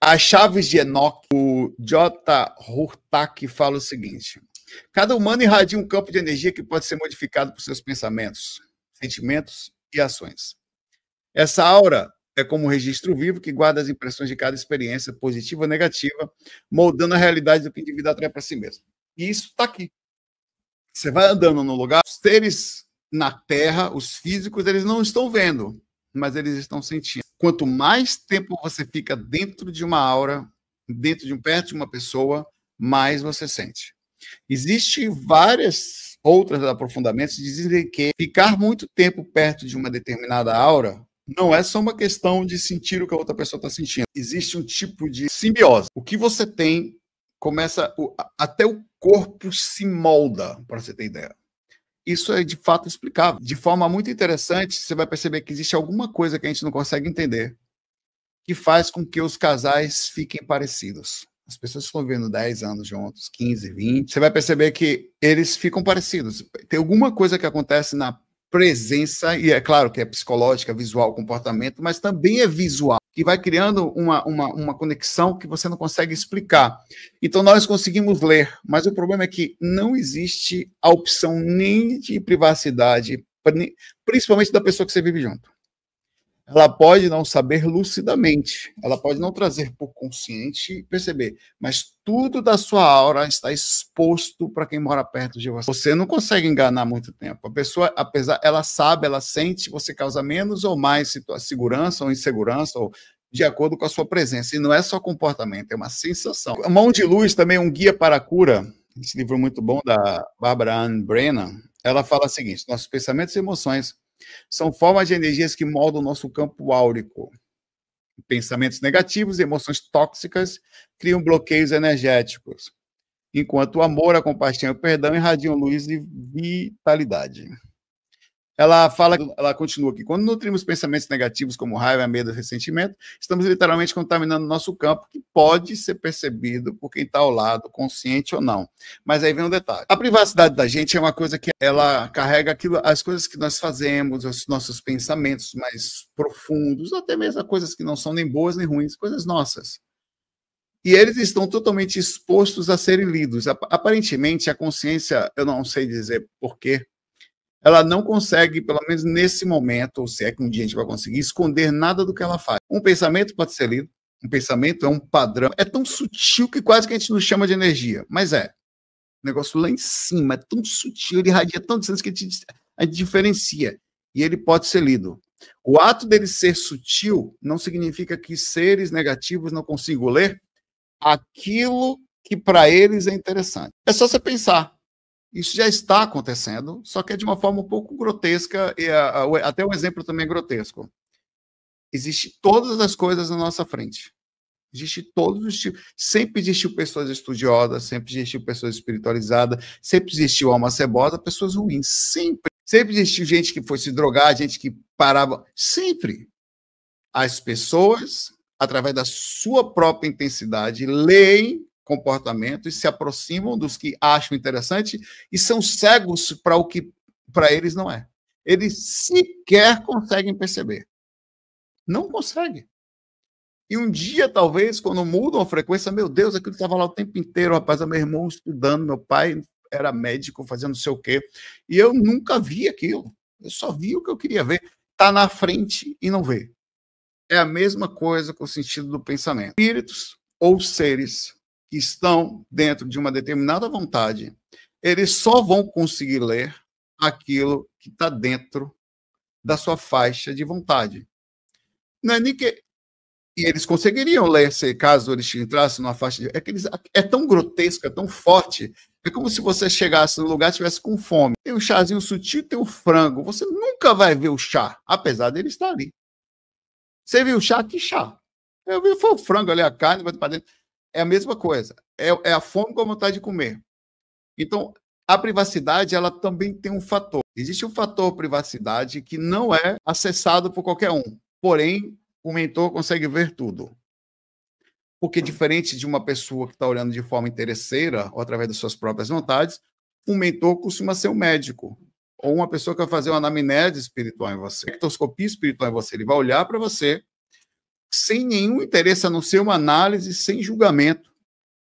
As chaves de Enoch, o J. Hurtak fala o seguinte: cada humano irradia um campo de energia que pode ser modificado por seus pensamentos, sentimentos e ações. Essa aura é como um registro vivo que guarda as impressões de cada experiência, positiva ou negativa, moldando a realidade do que o indivíduo atrai para si mesmo. E isso está aqui. Você vai andando no lugar, os seres na Terra, os físicos, eles não estão vendo mas eles estão sentindo. Quanto mais tempo você fica dentro de uma aura, dentro de um perto de uma pessoa, mais você sente. Existem várias outras aprofundamentos que dizem que ficar muito tempo perto de uma determinada aura não é só uma questão de sentir o que a outra pessoa está sentindo. Existe um tipo de simbiose. O que você tem começa. até o corpo se molda, para você ter ideia isso é de fato explicável. De forma muito interessante, você vai perceber que existe alguma coisa que a gente não consegue entender que faz com que os casais fiquem parecidos. As pessoas estão vivendo 10 anos juntos, 15, 20. Você vai perceber que eles ficam parecidos. Tem alguma coisa que acontece na presença, e é claro que é psicológica, visual, comportamento, mas também é visual que vai criando uma, uma, uma conexão que você não consegue explicar. Então, nós conseguimos ler, mas o problema é que não existe a opção nem de privacidade, principalmente da pessoa que você vive junto ela pode não saber lucidamente, ela pode não trazer por consciente e perceber, mas tudo da sua aura está exposto para quem mora perto de você. Você não consegue enganar muito tempo. A pessoa, apesar, ela sabe, ela sente, você causa menos ou mais segurança ou insegurança ou de acordo com a sua presença. E não é só comportamento, é uma sensação. A Mão de Luz também é um guia para a cura. Esse livro muito bom da Barbara Ann Brennan. Ela fala o seguinte: nossos pensamentos e emoções são formas de energias que moldam o nosso campo áurico. Pensamentos negativos, emoções tóxicas criam bloqueios energéticos, enquanto o amor, a compaixão e o perdão irradiam luz e vitalidade. Ela fala, ela continua aqui, quando nutrimos pensamentos negativos como raiva, medo, ressentimento, estamos literalmente contaminando nosso campo, que pode ser percebido por quem está ao lado, consciente ou não. Mas aí vem um detalhe. A privacidade da gente é uma coisa que ela carrega aquilo, as coisas que nós fazemos, os nossos pensamentos mais profundos, até mesmo coisas que não são nem boas nem ruins, coisas nossas e eles estão totalmente expostos a serem lidos. Aparentemente, a consciência, eu não sei dizer porquê, ela não consegue, pelo menos nesse momento, ou se é que um dia a gente vai conseguir, esconder nada do que ela faz. Um pensamento pode ser lido, um pensamento é um padrão, é tão sutil que quase que a gente não chama de energia, mas é. O negócio lá em cima é tão sutil, ele radia tão distante que a gente, a gente diferencia. E ele pode ser lido. O ato dele ser sutil não significa que seres negativos não consigam ler aquilo que para eles é interessante. É só você pensar. Isso já está acontecendo, só que é de uma forma um pouco grotesca, e a, a, até um exemplo também é grotesco. Existe todas as coisas na nossa frente. Existe todos os tipos. Sempre existiu pessoas estudiosas, sempre existiu pessoas espiritualizadas, sempre existiu alma cebosa, pessoas ruins. Sempre. Sempre existiu gente que foi se drogar, gente que parava. Sempre. As pessoas, através da sua própria intensidade, leem comportamentos, se aproximam dos que acham interessante e são cegos para o que para eles não é. Eles sequer conseguem perceber. Não conseguem. E um dia, talvez, quando mudam a frequência, meu Deus, aquilo estava lá o tempo inteiro, rapaz, meu irmão estudando, meu pai era médico, fazendo não sei o quê, e eu nunca vi aquilo. Eu só vi o que eu queria ver. Está na frente e não vê. É a mesma coisa com o sentido do pensamento. Espíritos ou seres que estão dentro de uma determinada vontade, eles só vão conseguir ler aquilo que está dentro da sua faixa de vontade. Não é nem que e eles conseguiriam ler se caso eles entrassem numa faixa de... É, que eles... é tão grotesco, é tão forte. É como se você chegasse no lugar e estivesse com fome. Tem um chazinho sutil, tem um frango. Você nunca vai ver o chá, apesar dele estar ali. Você viu o chá? Que chá? Eu vi foi o frango ali, a carne, vai para dentro. É a mesma coisa. É, é a fome com a vontade de comer. Então, a privacidade, ela também tem um fator. Existe um fator privacidade que não é acessado por qualquer um. Porém, o mentor consegue ver tudo. Porque, hum. diferente de uma pessoa que está olhando de forma interesseira ou através das suas próprias vontades, um mentor costuma ser um médico ou uma pessoa que vai fazer uma anamnese espiritual em você, ectoscopia espiritual em você. Ele vai olhar para você sem nenhum interesse a não ser uma análise, sem julgamento.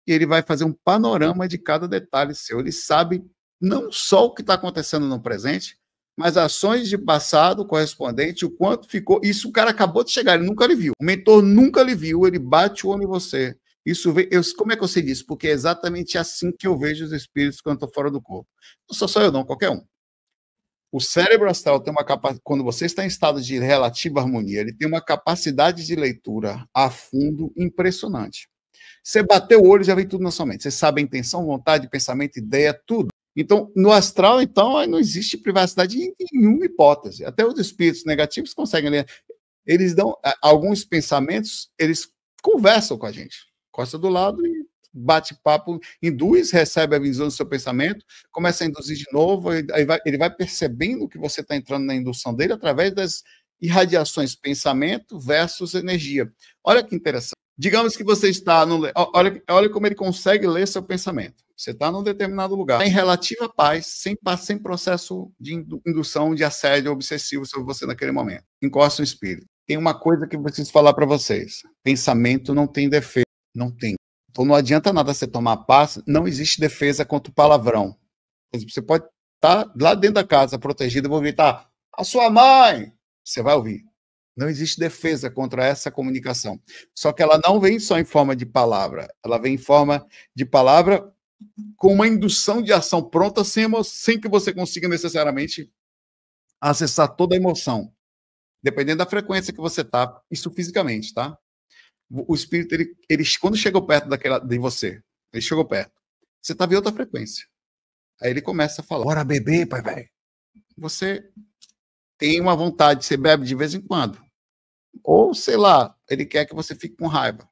E ele vai fazer um panorama de cada detalhe seu. Ele sabe não só o que está acontecendo no presente, mas ações de passado correspondente, o quanto ficou. Isso o cara acabou de chegar, ele nunca lhe viu. O mentor nunca lhe viu, ele bate o olho em você. Isso vem, eu, como é que eu sei disso? Porque é exatamente assim que eu vejo os espíritos quando estou fora do corpo. Não sou só eu, não, qualquer um. O cérebro astral tem uma capacidade, quando você está em estado de relativa harmonia, ele tem uma capacidade de leitura a fundo impressionante. Você bateu o olho, já vem tudo na sua mente. Você sabe a intenção, vontade, pensamento, ideia, tudo. Então, no astral, então, não existe privacidade em nenhuma hipótese. Até os espíritos negativos conseguem ler. Eles dão alguns pensamentos, eles conversam com a gente. Costa do lado e bate-papo induz, recebe a visão do seu pensamento, começa a induzir de novo, aí vai, ele vai percebendo que você está entrando na indução dele através das irradiações pensamento versus energia. Olha que interessante. Digamos que você está no. Olha, olha como ele consegue ler seu pensamento. Você está num determinado lugar, tá em relativa paz, sem, sem processo de indução de assédio obsessivo sobre você naquele momento. Encosta o espírito. Tem uma coisa que eu preciso falar para vocês: pensamento não tem defeito. Não tem. Então não adianta nada você tomar passe, não existe defesa contra o palavrão. Você pode estar tá lá dentro da casa protegido, vou gritar, a sua mãe! Você vai ouvir. Não existe defesa contra essa comunicação. Só que ela não vem só em forma de palavra, ela vem em forma de palavra com uma indução de ação pronta, sem, sem que você consiga necessariamente acessar toda a emoção. Dependendo da frequência que você está, isso fisicamente, tá? o espírito, ele, ele, quando chegou perto daquela, de você, ele chegou perto, você estava em outra frequência. Aí ele começa a falar. Bora beber, pai velho. Você tem uma vontade, você bebe de vez em quando. Ou, sei lá, ele quer que você fique com raiva.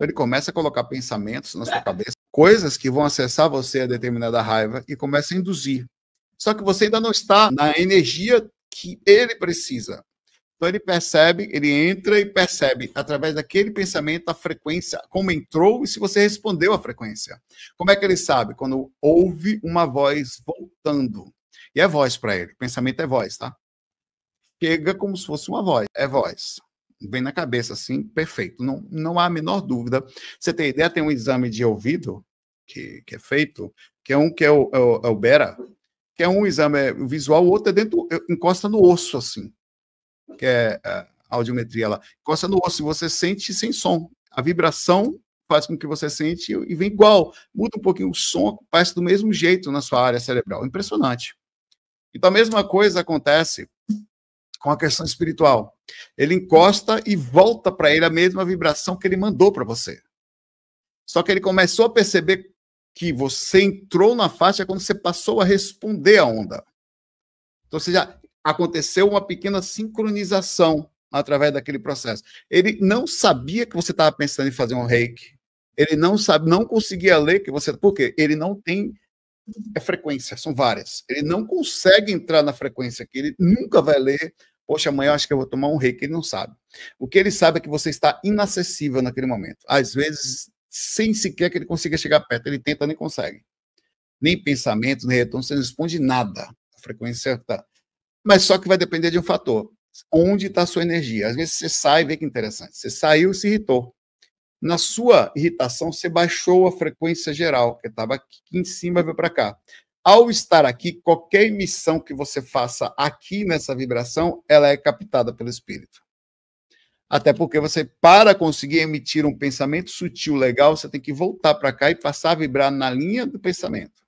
ele começa a colocar pensamentos na sua cabeça, coisas que vão acessar você a determinada raiva e começa a induzir. Só que você ainda não está na energia que ele precisa. Então ele percebe, ele entra e percebe através daquele pensamento a frequência, como entrou e se você respondeu à frequência. Como é que ele sabe? Quando ouve uma voz voltando. E é voz para ele, pensamento é voz, tá? Chega como se fosse uma voz, é voz. Vem na cabeça assim, perfeito, não, não há a menor dúvida. Você tem ideia, tem um exame de ouvido que, que é feito, que é um que é o, é o, é o Bera, que é um exame é, visual, o outro é dentro, encosta no osso assim que é, é a audiometria lá. Encosta no osso e você sente sem som. A vibração faz com que você sente e vem igual. Muda um pouquinho o som, acontece do mesmo jeito na sua área cerebral. Impressionante. Então, a mesma coisa acontece com a questão espiritual. Ele encosta e volta para ele a mesma vibração que ele mandou para você. Só que ele começou a perceber que você entrou na faixa quando você passou a responder à onda. Então, você já aconteceu uma pequena sincronização através daquele processo. Ele não sabia que você estava pensando em fazer um reiki. Ele não sabe, não conseguia ler que você. Por quê? Ele não tem é frequência, são várias. Ele não consegue entrar na frequência que ele nunca vai ler. Poxa, amanhã eu acho que eu vou tomar um reiki. Ele não sabe. O que ele sabe é que você está inacessível naquele momento. Às vezes, sem sequer que ele consiga chegar perto. Ele tenta, nem consegue. Nem pensamento, nem retorno, você não responde nada. A frequência está. Mas só que vai depender de um fator. Onde está a sua energia? Às vezes você sai e vê que interessante. Você saiu e se irritou. Na sua irritação, você baixou a frequência geral, que estava aqui em cima e veio para cá. Ao estar aqui, qualquer emissão que você faça aqui nessa vibração, ela é captada pelo espírito. Até porque você, para conseguir emitir um pensamento sutil legal, você tem que voltar para cá e passar a vibrar na linha do pensamento.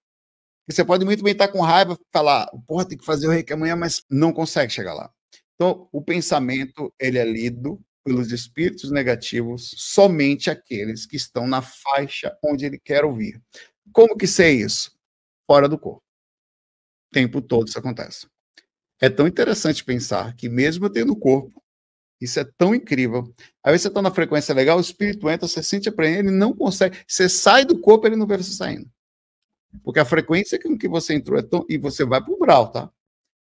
Você pode muito bem estar com raiva, falar, porra, tem que fazer o reiki amanhã, mas não consegue chegar lá. Então, o pensamento, ele é lido pelos espíritos negativos, somente aqueles que estão na faixa onde ele quer ouvir. Como que sei isso? Fora do corpo. O tempo todo isso acontece. É tão interessante pensar que mesmo eu tendo o corpo, isso é tão incrível. Aí você está na frequência legal, o espírito entra, você sente a ele não consegue. Você sai do corpo, ele não vê você saindo. Porque a frequência com que você entrou é tão... e você vai para o Brau, tá?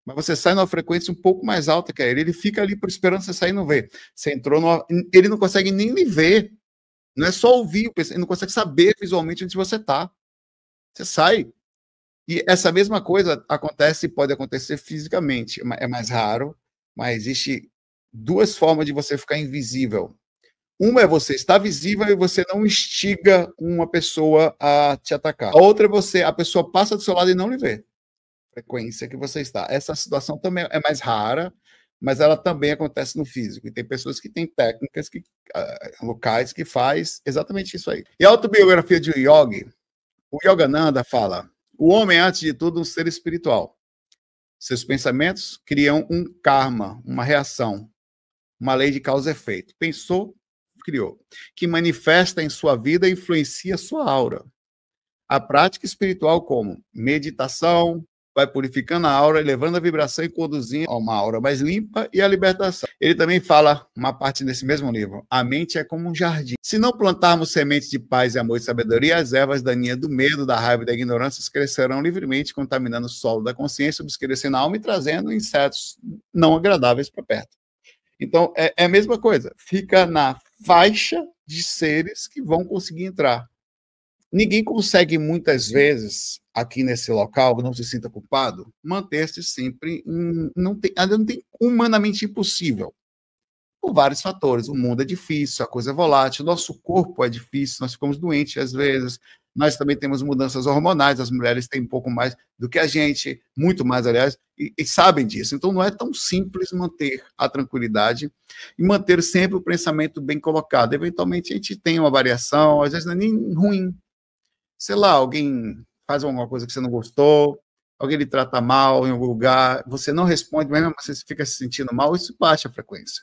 Mas você sai numa frequência um pouco mais alta que ele. Ele fica ali por esperando você sair e não ver. Você entrou numa... Ele não consegue nem lhe ver. Não é só ouvir, ele não consegue saber visualmente onde você está. Você sai. E essa mesma coisa acontece e pode acontecer fisicamente. É, é mais raro, mas existe duas formas de você ficar invisível uma é você estar visível e você não instiga uma pessoa a te atacar. A outra é você, a pessoa passa do seu lado e não lhe vê. Frequência que você está. Essa situação também é mais rara, mas ela também acontece no físico. E tem pessoas que têm técnicas que, uh, locais que faz exatamente isso aí. E a autobiografia de Yogi, o Yogananda fala: o homem é, antes de tudo, um ser espiritual. Seus pensamentos criam um karma, uma reação, uma lei de causa e efeito. Pensou, criou, que manifesta em sua vida e influencia sua aura. A prática espiritual como meditação, vai purificando a aura, elevando a vibração e conduzindo a uma aura mais limpa e a libertação. Ele também fala uma parte desse mesmo livro: a mente é como um jardim. Se não plantarmos sementes de paz, e amor e sabedoria, as ervas daninhas do medo, da raiva e da ignorância crescerão livremente, contaminando o solo da consciência, obscurecendo a alma e trazendo insetos não agradáveis para perto. Então, é, é, a mesma coisa. Fica na faixa de seres que vão conseguir entrar. Ninguém consegue, muitas vezes, aqui nesse local, não se sinta culpado, manter-se sempre. Em, não tem, não tem humanamente impossível. Por vários fatores. O mundo é difícil, a coisa é volátil, nosso corpo é difícil, nós ficamos doentes às vezes, nós também temos mudanças hormonais, as mulheres têm um pouco mais do que a gente, muito mais, aliás, e, e, sabem disso. Então, não é tão simples manter a tranquilidade e manter sempre o pensamento bem colocado. Eventualmente, a gente tem uma variação, às vezes não é nem ruim. Sei lá, alguém faz alguma coisa que você não gostou, alguém lhe trata mal em algum lugar, você não responde, mesmo assim você fica se sentindo mal, isso baixa a frequência.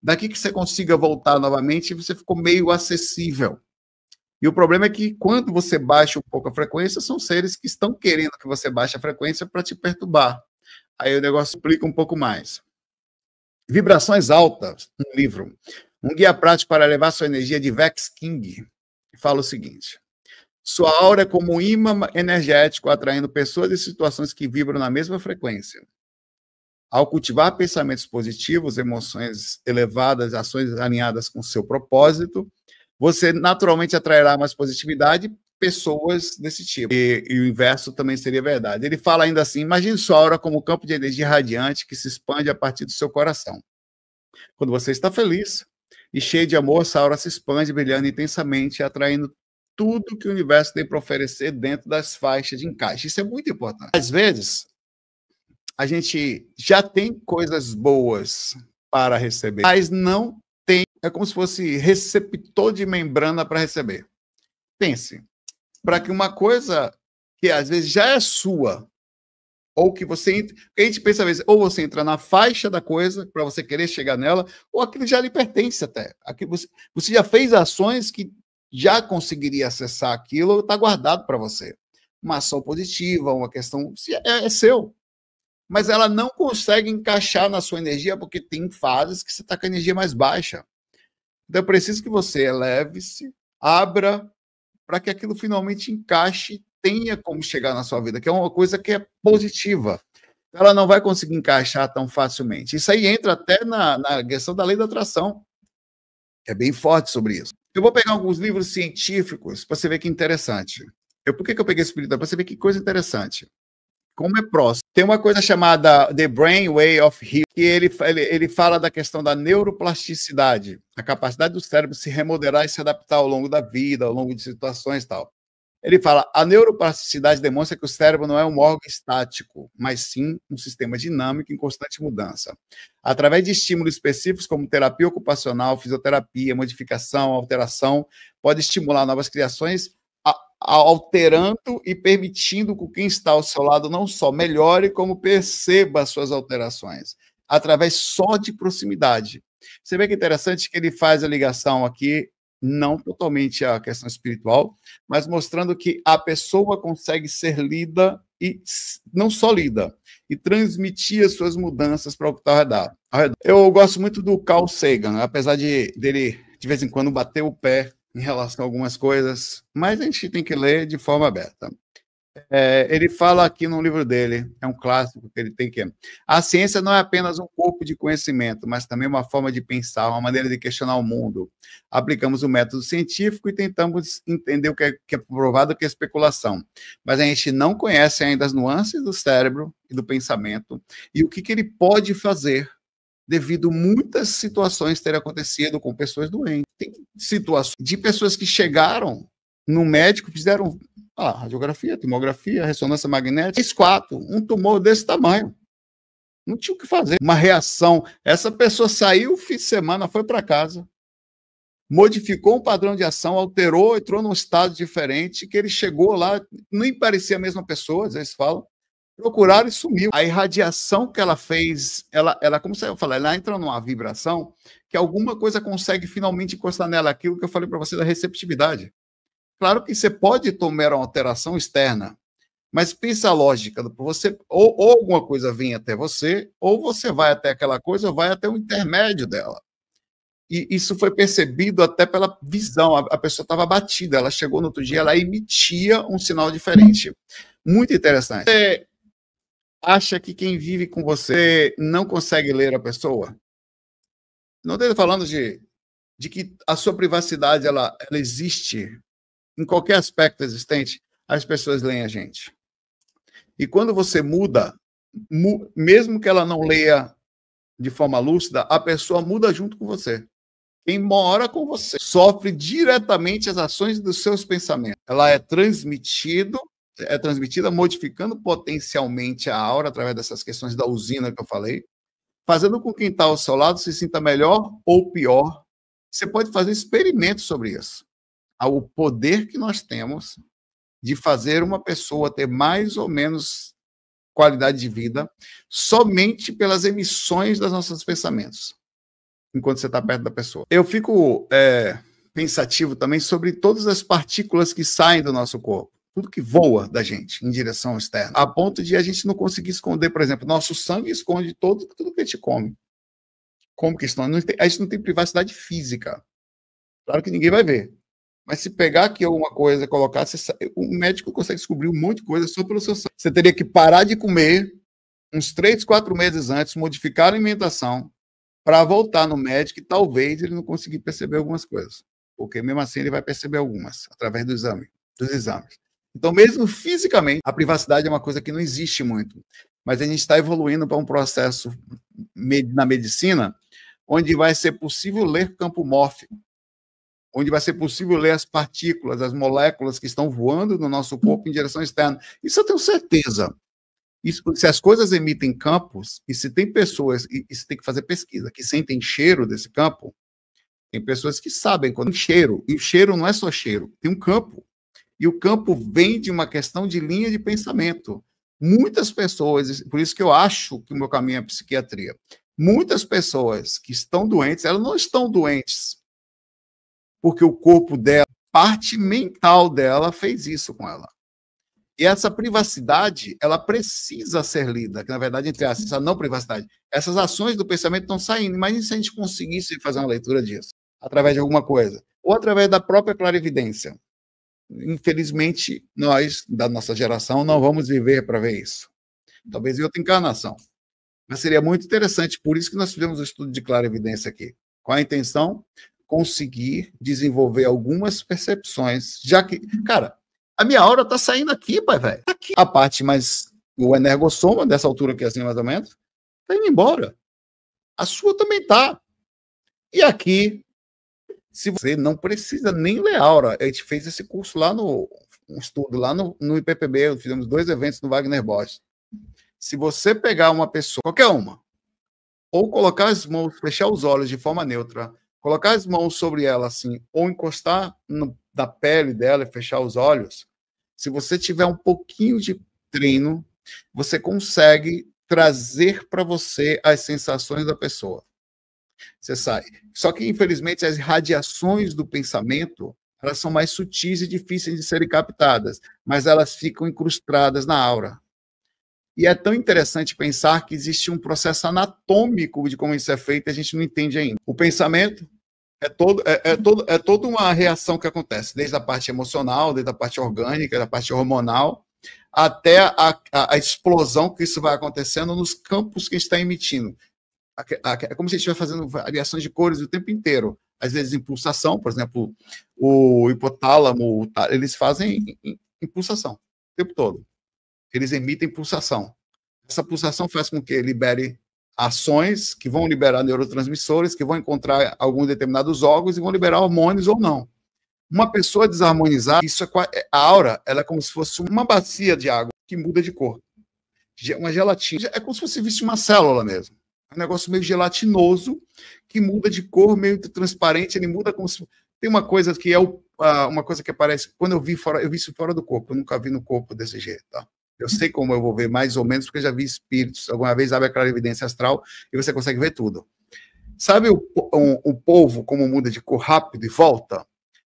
Daqui que você consiga voltar novamente, você ficou meio acessível e o problema é que quando você baixa um pouco a frequência, são seres que estão querendo que você baixe a frequência para te perturbar. Aí o negócio explica um pouco mais. Vibrações Altas, um livro. Um guia prático para elevar sua energia de Vex King. Fala o seguinte: sua aura é como um imã energético atraindo pessoas e situações que vibram na mesma frequência. Ao cultivar pensamentos positivos, emoções elevadas, ações alinhadas com seu propósito, você naturalmente atrairá mais positividade pessoas desse tipo. E, e, o inverso também seria verdade. Ele fala ainda assim: imagine sua aura como um campo de energia radiante que se expande a partir do seu coração. Quando você está feliz e cheio de amor, sua aura se expande, brilhando intensamente, atraindo tudo que o universo tem para oferecer dentro das faixas de encaixe. Isso é muito importante. Às vezes, a gente já tem coisas boas para receber, mas não é como se fosse receptor de membrana para receber. Pense, para que uma coisa que às vezes já é sua, ou que você. Entra, a gente pensa às vezes, ou você entra na faixa da coisa para você querer chegar nela, ou aquilo já lhe pertence até. Aquilo, você, você já fez ações que já conseguiria acessar aquilo, está guardado para você. Uma ação positiva, uma questão. É, é seu. Mas ela não consegue encaixar na sua energia, porque tem fases que você está com a energia mais baixa. Então, é preciso que você eleve-se, abra, para que aquilo finalmente encaixe tenha como chegar na sua vida, que é uma coisa que é positiva. Então, ela não vai conseguir encaixar tão facilmente. Isso aí entra até na, na questão da lei da atração, que é bem forte sobre isso. Eu vou pegar alguns livros científicos para você ver que interessante. Eu, por que, que eu peguei esse espírito? Para você ver que coisa interessante como é próximo. Tem uma coisa chamada The Brain Way of Healing, que ele, ele, ele fala da questão da neuroplasticidade, a capacidade do cérebro se remodelar e se adaptar ao longo da vida, ao longo de situações e tal. Ele fala: a neuroplasticidade demonstra que o cérebro não é um órgão estático, mas sim um sistema dinâmico em constante mudança. Através de estímulos específicos, como terapia ocupacional, fisioterapia, modificação, alteração, pode estimular novas criações alterando e permitindo que quem está ao seu lado não só melhore, como perceba as suas alterações, através só de proximidade. Você vê que é interessante que ele faz a ligação aqui, não totalmente a questão espiritual, mas mostrando que a pessoa consegue ser lida e não só lida, e transmitir as suas mudanças para o que está ao redor. Eu gosto muito do Carl Sagan, apesar de dele de vez em quando bater o pé em relação a algumas coisas, mas a gente tem que ler de forma aberta. É, ele fala aqui no livro dele, é um clássico que ele tem que. A ciência não é apenas um corpo de conhecimento, mas também uma forma de pensar, uma maneira de questionar o mundo. Aplicamos o método científico e tentamos entender o que é, que é provado, o que é especulação. Mas a gente não conhece ainda as nuances do cérebro e do pensamento e o que, que ele pode fazer devido muitas situações terem acontecido com pessoas doentes. Tem situações de pessoas que chegaram no médico, fizeram ah, radiografia, tomografia, ressonância magnética, quatro, um tumor desse tamanho. Não tinha o que fazer. Uma reação. Essa pessoa saiu fim de semana, foi para casa, modificou um padrão de ação, alterou, entrou num estado diferente, que ele chegou lá, nem parecia a mesma pessoa, às vezes falam, Procuraram e sumiu. A irradiação que ela fez, ela, ela como eu falei, ela entra numa vibração que alguma coisa consegue finalmente encostar nela aquilo que eu falei para você da receptividade. Claro que você pode tomar uma alteração externa, mas pensa a lógica, você ou, ou, alguma coisa vem até você, ou você vai até aquela coisa, ou vai até o intermédio dela. E isso foi percebido até pela visão. A, a pessoa estava batida, ela chegou no outro dia, ela emitia um sinal diferente. Muito interessante. Você acha que quem vive com você não consegue ler a pessoa? Não estou falando de, de que a sua privacidade ela, ela existe em qualquer aspecto existente, as pessoas leem a gente. E quando você muda, mu mesmo que ela não leia de forma lúcida, a pessoa muda junto com você. Quem mora com você sofre diretamente as ações dos seus pensamentos. Ela é transmitido é transmitida, modificando potencialmente a aura através dessas questões da usina que eu falei, fazendo com quem está ao seu lado se sinta melhor ou pior. Você pode fazer experimentos sobre isso. Ah, o poder que nós temos de fazer uma pessoa ter mais ou menos qualidade de vida somente pelas emissões dos nossos pensamentos, enquanto você está perto da pessoa. Eu fico é, pensativo também sobre todas as partículas que saem do nosso corpo tudo que voa da gente em direção externa, a ponto de a gente não conseguir esconder, por exemplo, nosso sangue esconde todo, tudo que a gente come. Como questão, é? a gente não tem privacidade física. Claro que ninguém vai ver. Mas se pegar aqui alguma coisa e colocar, você, o médico consegue descobrir um monte de coisa só pelo seu sangue. Você teria que parar de comer uns três, quatro meses antes, modificar a alimentação, para voltar no médico e talvez ele não conseguir perceber algumas coisas. Porque mesmo assim ele vai perceber algumas, através do exame, dos exames. Então, mesmo fisicamente, a privacidade é uma coisa que não existe muito. Mas a gente está evoluindo para um processo na medicina onde vai ser possível ler campo mórfico, onde vai ser possível ler as partículas, as moléculas que estão voando no nosso corpo em direção externa. Isso eu tenho certeza. Isso, se as coisas emitem campos, e se tem pessoas, e, e se tem que fazer pesquisa, que sentem cheiro desse campo, tem pessoas que sabem quando cheiro, e o cheiro não é só cheiro, tem um campo. E o campo vem de uma questão de linha de pensamento. Muitas pessoas, por isso que eu acho que o meu caminho é psiquiatria. Muitas pessoas que estão doentes, elas não estão doentes porque o corpo dela, parte mental dela fez isso com ela. E essa privacidade, ela precisa ser lida, que na verdade, entre essa não privacidade, essas ações do pensamento estão saindo. Imagina se a gente conseguisse fazer uma leitura disso, através de alguma coisa, ou através da própria clarividência infelizmente, nós, da nossa geração, não vamos viver para ver isso. Talvez em outra encarnação. Mas seria muito interessante, por isso que nós fizemos o um estudo de clara evidência aqui. Com a intenção conseguir desenvolver algumas percepções, já que, cara, a minha aura tá saindo aqui, pai, velho. Tá a parte mais o energossoma dessa altura aqui assim mais ou menos, tá indo embora. A sua também tá. E aqui se você não precisa nem ler aura. A gente fez esse curso lá no um estudo lá no, no IPPB, fizemos dois eventos no Wagner Bosch. Se você pegar uma pessoa, qualquer uma, ou colocar as mãos, fechar os olhos de forma neutra, colocar as mãos sobre ela assim, ou encostar no, na pele dela e fechar os olhos, se você tiver um pouquinho de treino, você consegue trazer para você as sensações da pessoa. Você sai. Só que, infelizmente, as radiações do pensamento elas são mais sutis e difíceis de serem captadas, mas elas ficam incrustadas na aura. E é tão interessante pensar que existe um processo anatômico de como isso é feito e a gente não entende ainda. O pensamento é, todo, é, é, todo, é toda uma reação que acontece, desde a parte emocional, desde a parte orgânica, da parte hormonal, até a, a, a explosão que isso vai acontecendo nos campos que está emitindo é como se gente estivesse fazendo variações de cores o tempo inteiro. Às vezes em pulsação, por exemplo, o hipotálamo, eles fazem em pulsação o tempo todo. Eles emitem pulsação. Essa pulsação faz com que libere ações que vão liberar neurotransmissores, que vão encontrar alguns determinados órgãos e vão liberar hormônios ou não. Uma pessoa desarmonizada, isso é, é a aura, ela é como se fosse uma bacia de água que muda de cor. Uma gelatina. É como se fosse visse uma célula mesmo. É um negócio meio gelatinoso, que muda de cor, meio transparente, ele muda como se. Tem uma coisa que é o, uma coisa que aparece. Quando eu vi fora, eu vi isso fora do corpo, eu nunca vi no corpo desse jeito, tá? Eu sei como eu vou ver, mais ou menos, porque eu já vi espíritos. Alguma vez abre a evidência astral e você consegue ver tudo. Sabe o, o, o povo como muda de cor rápido e volta?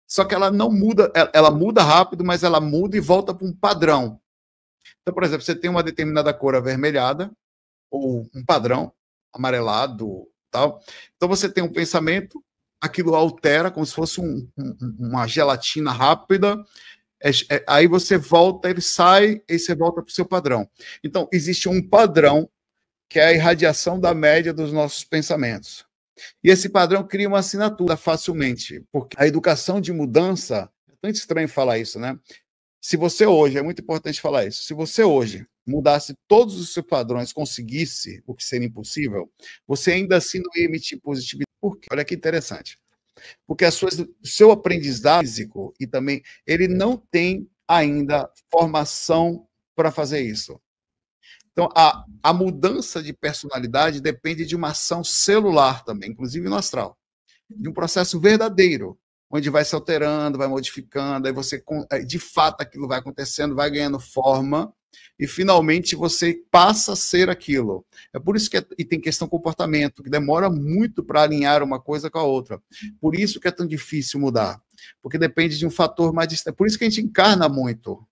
Só que ela não muda, ela, é, ela muda rápido, mas ela muda e volta para um padrão. Então, por exemplo, você tem uma determinada cor avermelhada, ou um padrão, amarelado, tal. Então você tem um pensamento, aquilo altera como se fosse um, um, uma gelatina rápida. É, é, aí você volta, ele sai e você volta para o seu padrão. Então existe um padrão que é a irradiação da média dos nossos pensamentos. E esse padrão cria uma assinatura facilmente, porque a educação de mudança é tão estranho falar isso, né? Se você hoje, é muito importante falar isso, se você hoje mudasse todos os seus padrões, conseguisse, o que seria impossível, você ainda assim não ia emitir positividade. Por quê? Olha que interessante. Porque o seu aprendizado físico e também, ele não tem ainda formação para fazer isso. Então, a, a mudança de personalidade depende de uma ação celular também, inclusive no astral, de um processo verdadeiro onde vai se alterando, vai modificando, aí você, de fato, aquilo vai acontecendo, vai ganhando forma, e finalmente você passa a ser aquilo. É por isso que é, e tem questão comportamento, que demora muito para alinhar uma coisa com a outra. Por isso que é tão difícil mudar, porque depende de um fator mais distante. É por isso que a gente encarna muito.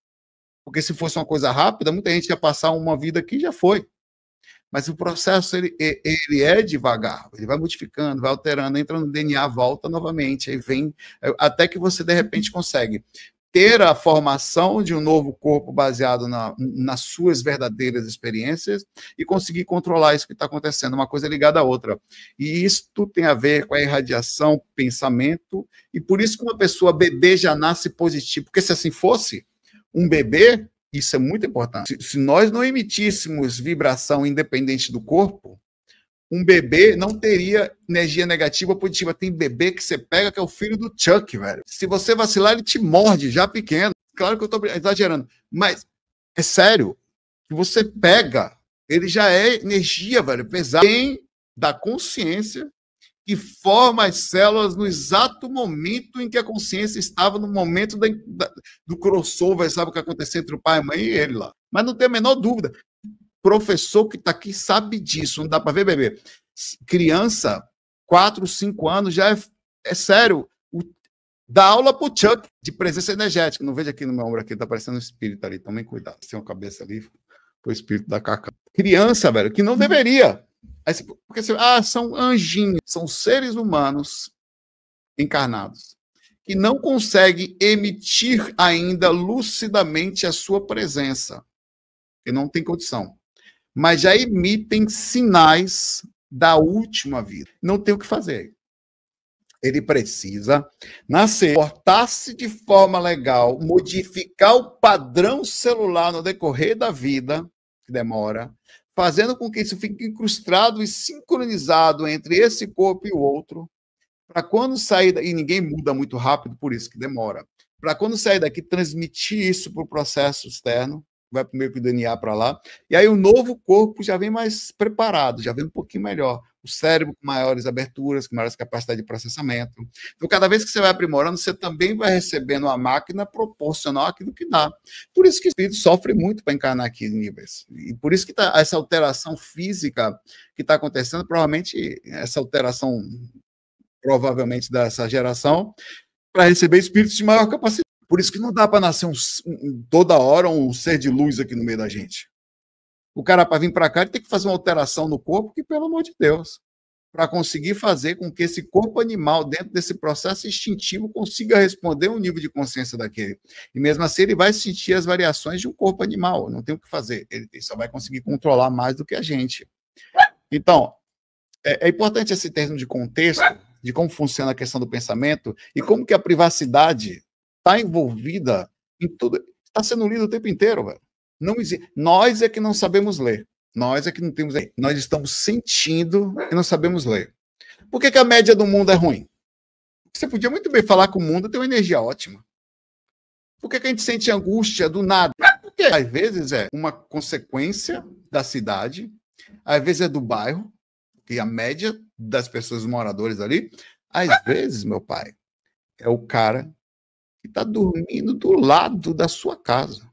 Porque se fosse uma coisa rápida, muita gente ia passar uma vida que já foi. Mas o processo ele, ele é devagar, ele vai modificando, vai alterando, entra no DNA, volta novamente, aí vem é, até que você de repente consegue ter a formação de um novo corpo baseado na, nas suas verdadeiras experiências e conseguir controlar isso que está acontecendo, uma coisa ligada à outra. E isso tem a ver com a irradiação, pensamento, e por isso que uma pessoa bebê já nasce positivo, porque se assim fosse, um bebê isso é muito importante. Se, se nós não emitíssemos vibração independente do corpo, um bebê não teria energia negativa ou positiva. Tem bebê que você pega que é o filho do Chuck, velho. Se você vacilar, ele te morde já pequeno. Claro que eu estou exagerando, mas é sério. Que você pega, ele já é energia, velho, Pesado. Quem dá consciência que forma as células no exato momento em que a consciência estava no momento da, da, do crossover, sabe o que aconteceu entre o pai, a mãe e ele lá. Mas não tem a menor dúvida. Professor que está aqui sabe disso, não dá para ver, bebê. Criança, 4, 5 anos, já é, é sério. O, dá aula para o Chuck de presença energética. Não veja aqui no meu ombro aqui, está parecendo um espírito ali. Tomem cuidado. Tem uma cabeça ali, foi o espírito da Cacá. Criança, velho, que não deveria Aí você, porque você, ah, são anjinhos, são seres humanos encarnados que não conseguem emitir ainda lucidamente a sua presença, que não tem condição, mas já emitem sinais da última vida. Não tem o que fazer. Ele precisa nascer, portar-se de forma legal, modificar o padrão celular no decorrer da vida, que demora, fazendo com que isso fique incrustado e sincronizado entre esse corpo e o outro, para quando sair e ninguém muda muito rápido, por isso que demora. Para quando sair daqui transmitir isso para o processo externo, vai primeiro que o DNA para lá, e aí o novo corpo já vem mais preparado, já vem um pouquinho melhor, o cérebro com maiores aberturas, com maiores capacidades de processamento. Então, cada vez que você vai aprimorando, você também vai recebendo uma máquina proporcional àquilo que dá. Por isso que o espírito sofre muito para encarnar aqui em níveis. E por isso que tá essa alteração física que está acontecendo, provavelmente, essa alteração provavelmente dessa geração, para receber espíritos de maior capacidade. Por isso que não dá para nascer um, um, toda hora um ser de luz aqui no meio da gente. O cara, para vir para cá, ele tem que fazer uma alteração no corpo, que, pelo amor de Deus, para conseguir fazer com que esse corpo animal, dentro desse processo instintivo, consiga responder um nível de consciência daquele. E mesmo assim, ele vai sentir as variações de um corpo animal, não tem o que fazer. Ele só vai conseguir controlar mais do que a gente. Então, é, é importante esse termo de contexto, de como funciona a questão do pensamento e como que a privacidade está envolvida em tudo. Está sendo lido o tempo inteiro, velho. Não existe. Nós é que não sabemos ler. Nós é que não temos. Nós estamos sentindo e não sabemos ler. Por que, que a média do mundo é ruim? Você podia muito bem falar com o mundo tem uma energia ótima. Por que, que a gente sente angústia do nada? É porque às vezes é uma consequência da cidade, às vezes é do bairro, que a média das pessoas moradoras ali, às vezes, meu pai, é o cara que está dormindo do lado da sua casa.